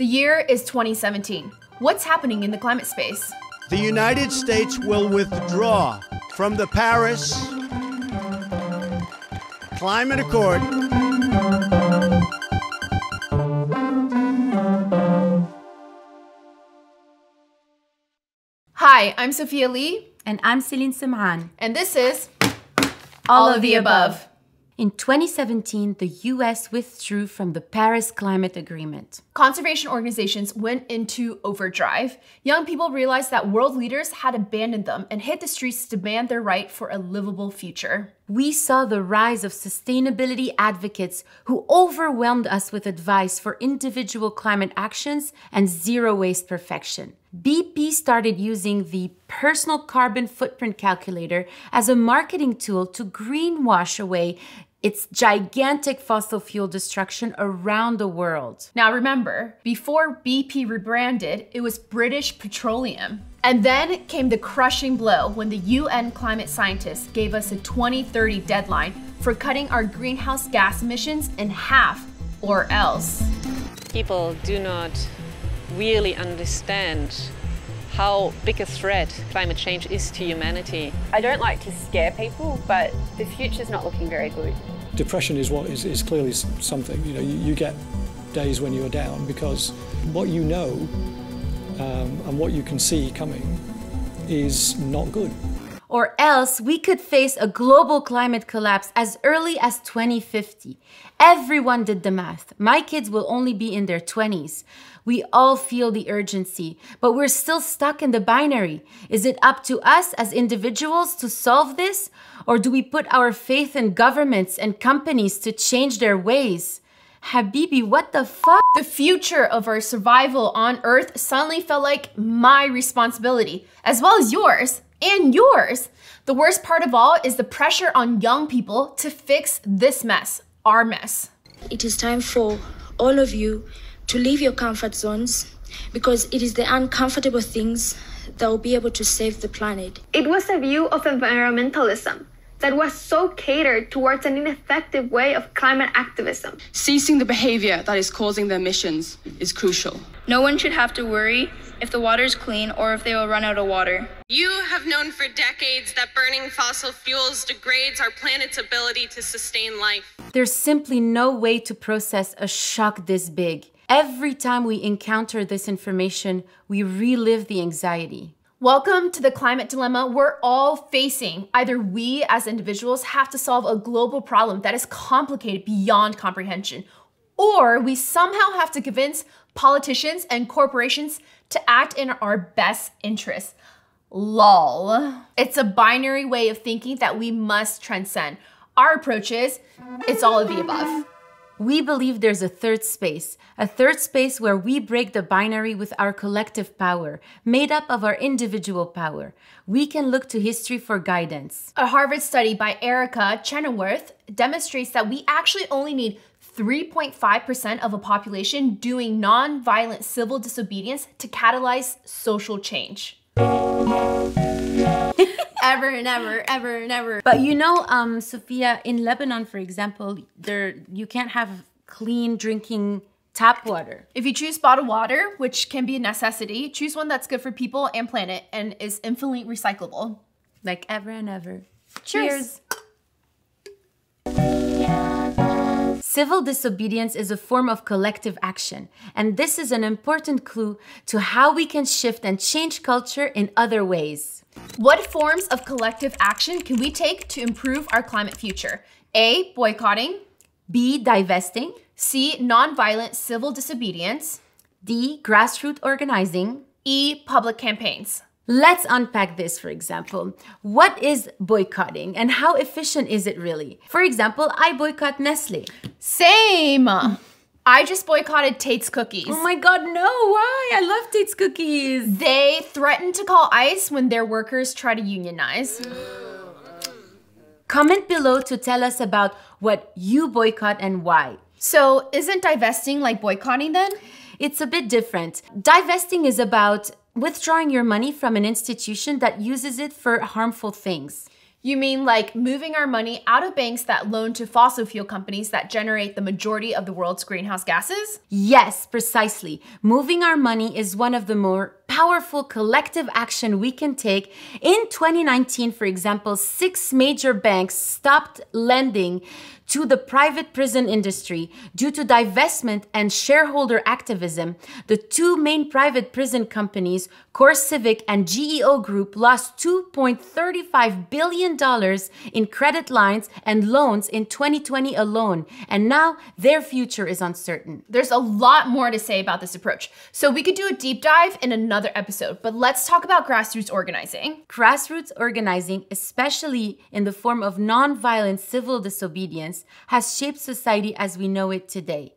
The year is 2017. What's happening in the climate space? The United States will withdraw from the Paris Climate Accord. Hi, I'm Sophia Lee. And I'm Celine Simran. And this is All, All of the, the above. above in 2017, the US withdrew from the Paris Climate Agreement. Conservation organizations went into overdrive. Young people realized that world leaders had abandoned them and hit the streets to demand their right for a livable future. We saw the rise of sustainability advocates who overwhelmed us with advice for individual climate actions and zero waste perfection. BP started using the personal carbon footprint calculator as a marketing tool to greenwash away its gigantic fossil fuel destruction around the world. Now remember, before BP rebranded, it was British Petroleum. And then came the crushing blow when the UN climate scientists gave us a 2030 deadline for cutting our greenhouse gas emissions in half or else. People do not really understand how big a threat climate change is to humanity. I don't like to scare people, but the future is not looking very good. Depression is what is, is clearly something. You know, you, you get days when you're down because what you know um, and what you can see coming is not good or else we could face a global climate collapse as early as 2050. Everyone did the math. My kids will only be in their 20s. We all feel the urgency, but we're still stuck in the binary. Is it up to us as individuals to solve this, or do we put our faith in governments and companies to change their ways? Habibi, what the fuck? The future of our survival on Earth suddenly felt like my responsibility, as well as yours and yours. The worst part of all is the pressure on young people to fix this mess, our mess. It is time for all of you to leave your comfort zones because it is the uncomfortable things that will be able to save the planet. It was a view of environmentalism that was so catered towards an ineffective way of climate activism. Ceasing the behavior that is causing the emissions is crucial. No one should have to worry if the water is clean or if they will run out of water. You have known for decades that burning fossil fuels degrades our planet's ability to sustain life. There's simply no way to process a shock this big. Every time we encounter this information, we relive the anxiety. Welcome to the climate dilemma we're all facing. Either we as individuals have to solve a global problem that is complicated beyond comprehension, or we somehow have to convince politicians and corporations to act in our best interest. Lol. It's a binary way of thinking that we must transcend. Our approach is it's all of the above we believe there's a third space, a third space where we break the binary with our collective power, made up of our individual power. We can look to history for guidance. A Harvard study by Erica Chenoweth demonstrates that we actually only need 3.5% of a population doing nonviolent civil disobedience to catalyze social change. ever and ever, ever and ever. But you know, um, Sophia, in Lebanon, for example, there you can't have clean drinking tap water. If you choose bottled water, which can be a necessity, choose one that's good for people and planet and is infinitely recyclable. Like ever and ever. Cheers. Cheers. Civil disobedience is a form of collective action, and this is an important clue to how we can shift and change culture in other ways. What forms of collective action can we take to improve our climate future? A. Boycotting. B. Divesting. C. Nonviolent civil disobedience. D. Grassroots organizing. E. Public campaigns. Let's unpack this, for example. What is boycotting and how efficient is it really? For example, I boycott Nestle. Same! I just boycotted Tate's Cookies. Oh my god, no, why? I love Tate's Cookies. They threaten to call ICE when their workers try to unionize. Comment below to tell us about what you boycott and why. So, isn't divesting like boycotting then? It's a bit different. Divesting is about withdrawing your money from an institution that uses it for harmful things. You mean like moving our money out of banks that loan to fossil fuel companies that generate the majority of the world's greenhouse gases? Yes, precisely. Moving our money is one of the more powerful collective action we can take. In 2019, for example, six major banks stopped lending to the private prison industry due to divestment and shareholder activism, the two main private prison companies, CoreCivic and GEO Group, lost $2.35 billion in credit lines and loans in 2020 alone, and now their future is uncertain. There's a lot more to say about this approach, so we could do a deep dive in another episode, but let's talk about grassroots organizing. Grassroots organizing, especially in the form of nonviolent civil disobedience, has shaped society as we know it today.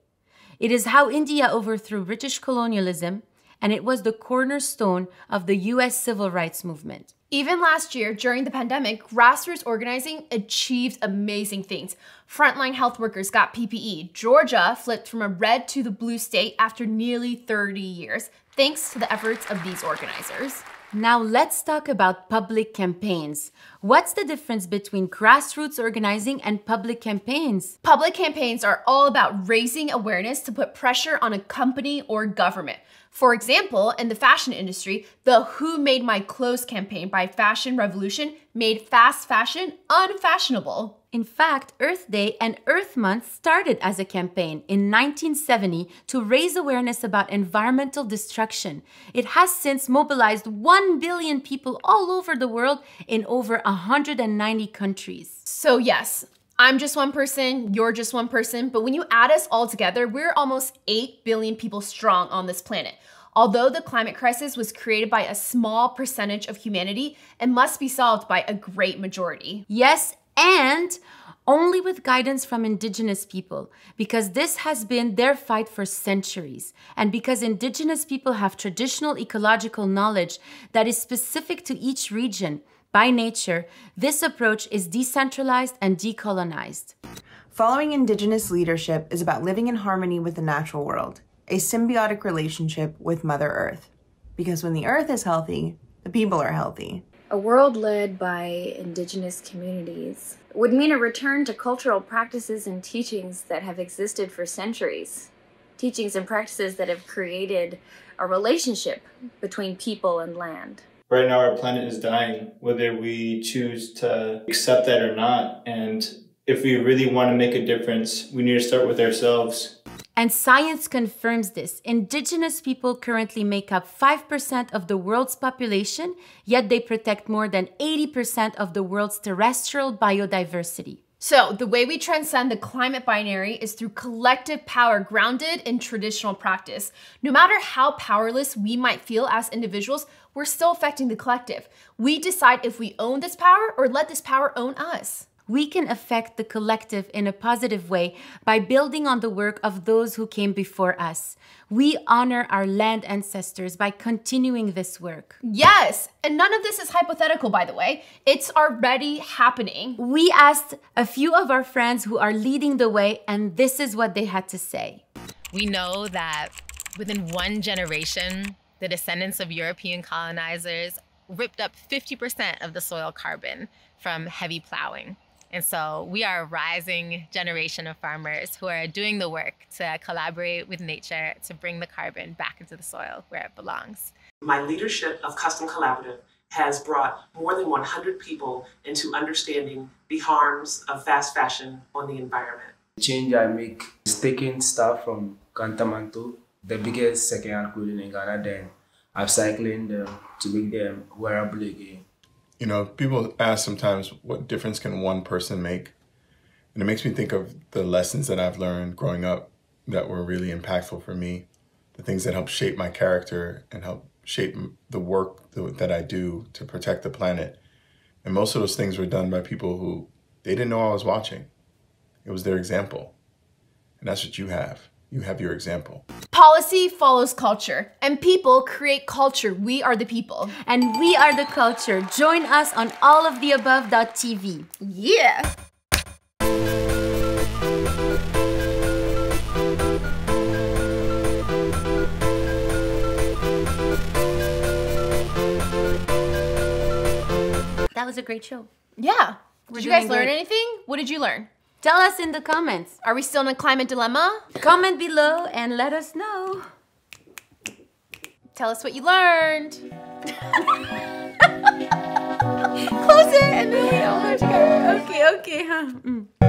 It is how India overthrew British colonialism, and it was the cornerstone of the US civil rights movement. Even last year, during the pandemic, grassroots organizing achieved amazing things. Frontline health workers got PPE. Georgia flipped from a red to the blue state after nearly 30 years, thanks to the efforts of these organizers. Now let's talk about public campaigns. What's the difference between grassroots organizing and public campaigns? Public campaigns are all about raising awareness to put pressure on a company or government. For example, in the fashion industry, the Who Made My Clothes campaign by Fashion Revolution made fast fashion unfashionable. In fact, Earth Day and Earth Month started as a campaign in 1970 to raise awareness about environmental destruction. It has since mobilized 1 billion people all over the world in over 190 countries. So, yes, I'm just one person, you're just one person, but when you add us all together, we're almost 8 billion people strong on this planet. Although the climate crisis was created by a small percentage of humanity, it must be solved by a great majority. Yes, and only with guidance from indigenous people, because this has been their fight for centuries, and because indigenous people have traditional ecological knowledge that is specific to each region. By nature, this approach is decentralized and decolonized. Following indigenous leadership is about living in harmony with the natural world, a symbiotic relationship with Mother Earth. Because when the earth is healthy, the people are healthy a world led by indigenous communities would mean a return to cultural practices and teachings that have existed for centuries, teachings and practices that have created a relationship between people and land. Right now, our planet is dying, whether we choose to accept that or not. And if we really want to make a difference, we need to start with ourselves and science confirms this. Indigenous people currently make up 5% of the world's population, yet they protect more than 80% of the world's terrestrial biodiversity. So, the way we transcend the climate binary is through collective power grounded in traditional practice. No matter how powerless we might feel as individuals, we're still affecting the collective. We decide if we own this power or let this power own us we can affect the collective in a positive way by building on the work of those who came before us. We honor our land ancestors by continuing this work. Yes, and none of this is hypothetical, by the way. It's already happening. We asked a few of our friends who are leading the way, and this is what they had to say. We know that within one generation, the descendants of European colonizers ripped up 50% of the soil carbon from heavy plowing. And so we are a rising generation of farmers who are doing the work to collaborate with nature to bring the carbon back into the soil where it belongs. My leadership of Custom Collaborative has brought more than 100 people into understanding the harms of fast fashion on the environment. The change I make is taking stuff from Cantamanto, the biggest second-hand clothing in Ghana, then upcycling them to make them wearable again you know, people ask sometimes what difference can one person make? And it makes me think of the lessons that I've learned growing up that were really impactful for me, the things that help shape my character and help shape the work that I do to protect the planet. And most of those things were done by people who they didn't know I was watching. It was their example. And that's what you have you have your example. Policy follows culture, and people create culture. We are the people. And we are the culture. Join us on all of the Yeah! That was a great show. Yeah. We're did you guys learn great. anything? What did you learn? Tell us in the comments, are we still in a climate dilemma? Comment below and let us know. Tell us what you learned. Close it and then we all together. Okay, okay, huh? Mm.